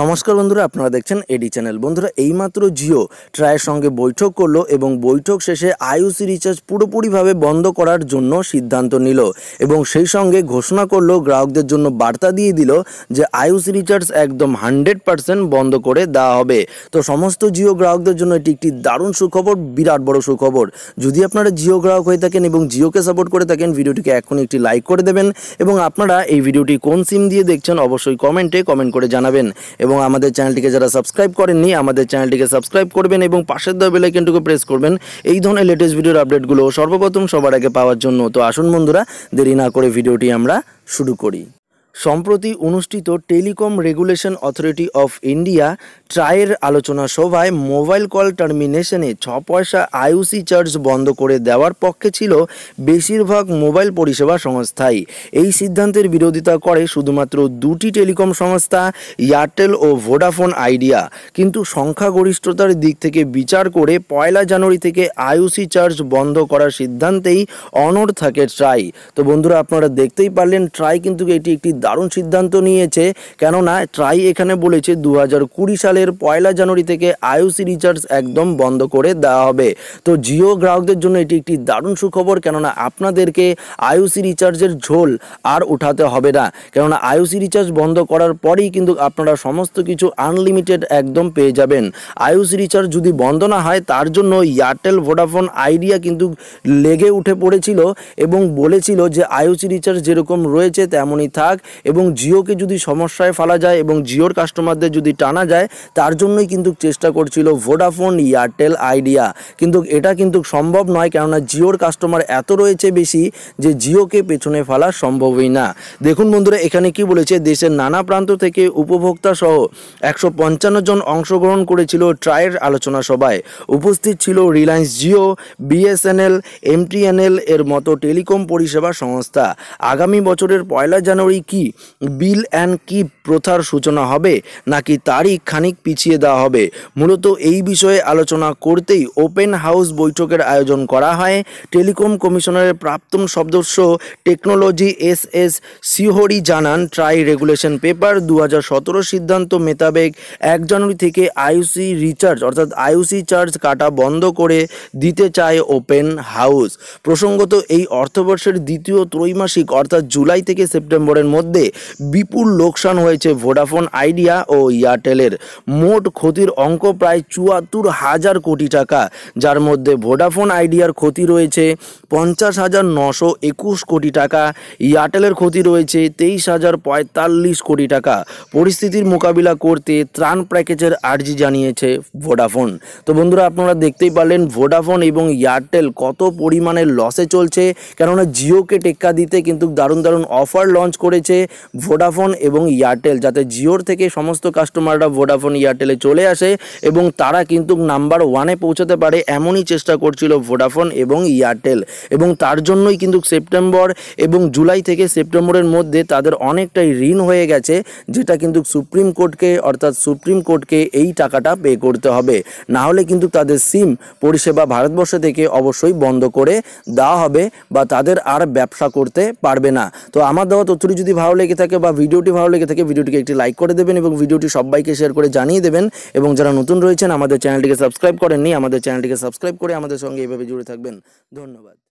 নমস্কার বন্ধুরা আপনারা দেখছেন এডি চ্যানেল বন্ধুরা এইমাত্র জিও ট্রায়ের সঙ্গে বৈঠক করলো এবং বৈঠক শেষে আইউসি রিচার্জ পুরোপুরিভাবে বন্ধ করার জন্য সিদ্ধান্ত নিল এবং সেই সঙ্গে ঘোষণা করলো গ্রাহকদের জন্য বার্তা দিয়ে দিল যে আইউসি রিচার্জ একদম হান্ড্রেড পারসেন্ট বন্ধ করে দেওয়া হবে তো সমস্ত জিও গ্রাহকদের জন্য এটি একটি দারুণ সুখবর বিরাট বড় সুখবর যদি আপনারা জিও গ্রাহক হয়ে থাকেন এবং জিওকে সাপোর্ট করে থাকেন ভিডিওটিকে এখন একটি লাইক করে দেবেন এবং আপনারা এই ভিডিওটি কোন সিম দিয়ে দেখছেন অবশ্যই কমেন্টে কমেন্ট করে জানাবেন এবং আমাদের চ্যানেলটিকে যারা সাবস্ক্রাইব করেননি আমাদের চ্যানেলটিকে সাবস্ক্রাইব করবেন এবং পাশের দেওয়া বেলাইকেনটুকু প্রেস করবেন এই ধরনের লেটেস্ট ভিডিওর আপডেটগুলো সর্বপ্রথম সবার আগে পাওয়ার জন্য তো আসুন বন্ধুরা দেরি না করে ভিডিওটি আমরা শুরু করি সম্প্রতি অনুষ্ঠিত telecom regulation authority of India ট্রায়ের আলোচনা সভায় মোবাইল কল টার্মিনেশনে ছ পয়সা আইউসি চার্জ বন্ধ করে দেওয়ার পক্ষে ছিল বেশিরভাগ মোবাইল পরিষেবা সংস্থাই এই সিদ্ধান্তের বিরোধিতা করে শুধুমাত্র দুটি টেলিকম সংস্থা এয়ারটেল ও ভোডাফোন আইডিয়া কিন্তু সংখ্যাগরিষ্ঠতার দিক থেকে বিচার করে পয়লা জানুয়ারি থেকে আইউসি চার্জ বন্ধ করার সিদ্ধান্তেই অনড় থাকে ট্রাই তো বন্ধুরা আপনারা দেখতেই পারলেন ট্রাই কিন্তু এটি একটি দারুণ সিদ্ধান্ত নিয়েছে কেননা ট্রাই এখানে বলেছে দু সালের পয়লা জানুয়ারি থেকে আইওসি রিচার্জ একদম বন্ধ করে দেওয়া হবে তো জিও গ্রাহকদের জন্য এটি একটি দারুণ সুখবর কেননা আপনাদেরকে আইওসি রিচার্জের ঝোল আর উঠাতে হবে না কেননা আইওসি রিচার্জ বন্ধ করার পরেই কিন্তু আপনারা সমস্ত কিছু আনলিমিটেড একদম পেয়ে যাবেন আইওসি রিচার্জ যদি বন্ধ না হয় তার জন্য এয়ারটেল ভোডাফোন আইডিয়া কিন্তু লেগে উঠে পড়েছিল এবং বলেছিল যে আইওসি রিচার্জ যেরকম রয়েছে তেমনই থাক এবং জিওকে যদি সমস্যায় ফেলা যায় এবং জিওর কাস্টমারদের যদি টানা যায় তার জন্যই কিন্তু চেষ্টা করছিল ভোডাফোন এয়ারটেল আইডিয়া কিন্তু এটা কিন্তু সম্ভব নয় কেননা জিওর কাস্টমার এত রয়েছে বেশি যে জিওকে পেছনে ফেলা সম্ভবই না দেখুন বন্ধুরা এখানে কি বলেছে দেশের নানা প্রান্ত থেকে উপভোক্তা সহ একশো জন অংশগ্রহণ করেছিল ট্রায়ের আলোচনা সভায় উপস্থিত ছিল রিলায়েন্স জিও বিএসএনএল এমটিএনএল এর মতো টেলিকম পরিষেবা সংস্থা আগামী বছরের পয়লা জানুয়ারি কি কি বিল অ্যান্ড কি প্রথার সূচনা হবে নাকি তারিখ খানিক পিছিয়ে দেওয়া হবে মূলত এই বিষয়ে আলোচনা করতেই ওপেন হাউস বৈঠকের আয়োজন করা হয় টেলিকম কমিশনারের প্রাপ্তম সদস্য টেকনোলজি এস এস সিহরি জানান ট্রাই রেগুলেশন পেপার দু সিদ্ধান্ত মেতাবেক এক জানুয়ারি থেকে আইউসি রিচার্জ অর্থাৎ আইউসি চার্জ কাটা বন্ধ করে দিতে চায় ওপেন হাউস প্রসঙ্গত এই অর্থবর্ষের দ্বিতীয় ত্রৈমাসিক অর্থাৎ জুলাই থেকে সেপ্টেম্বরের মধ্যে মধ্যে বিপুল লোকসান হয়েছে ভোডাফোন আইডিয়া ও এয়ারটেলের মোট ক্ষতির অঙ্ক প্রায় চুয়াত্তর হাজার কোটি টাকা যার মধ্যে ভোডাফোন আইডিয়ার ক্ষতি রয়েছে পঞ্চাশ হাজার নশো একুশ কোটি টাকা এয়ারটেলের ক্ষতি রয়েছে তেইশ হাজার পঁয়তাল্লিশ কোটি টাকা পরিস্থিতির মোকাবিলা করতে ত্রাণ প্যাকেজের আর্জি জানিয়েছে ভোডাফোন তো বন্ধুরা আপনারা দেখতেই পারলেন ভোডাফোন এবং এয়ারটেল কত পরিমাণে লসে চলছে কেননা জিওকে টেক্কা দিতে কিন্তু দারুণ দারুণ অফার লঞ্চ করেছে ভোডাফোন এবং এয়ারটেল যাতে জিওর থেকে সমস্ত কাস্টমাররা ভোডাফোন এয়ারটেলে চলে আসে এবং তারা কিন্তু নাম্বার ওয়ানে পৌঁছাতে পারে এমনই চেষ্টা করছিল ভোডাফোন এবং এয়ারটেল এবং তার জন্যই কিন্তু সেপ্টেম্বর এবং জুলাই থেকে সেপ্টেম্বরের মধ্যে তাদের অনেকটাই ঋণ হয়ে গেছে যেটা কিন্তু সুপ্রিম কোর্টকে অর্থাৎ সুপ্রিম কোর্টকে এই টাকাটা পে করতে হবে না হলে কিন্তু তাদের সিম পরিষেবা ভারতবর্ষ থেকে অবশ্যই বন্ধ করে দেওয়া হবে বা তাদের আর ব্যবসা করতে পারবে না তো আমার দেওয়া তথ্যটি যদি ভালো ভালো লেগে থাকে বা ভিডিওটি ভালো লেগে থাকে ভিডিওটিকে একটি লাইক করে দেবেন এবং ভিডিওটি সবাইকে শেয়ার করে জানিয়ে দেবেন এবং যারা নতুন রয়েছেন আমাদের চ্যানেলটিকে সাবস্ক্রাইব করেননি আমাদের চ্যানেলটিকে সাবস্ক্রাইব করে আমাদের সঙ্গে এইভাবে জুড়ে থাকবেন ধন্যবাদ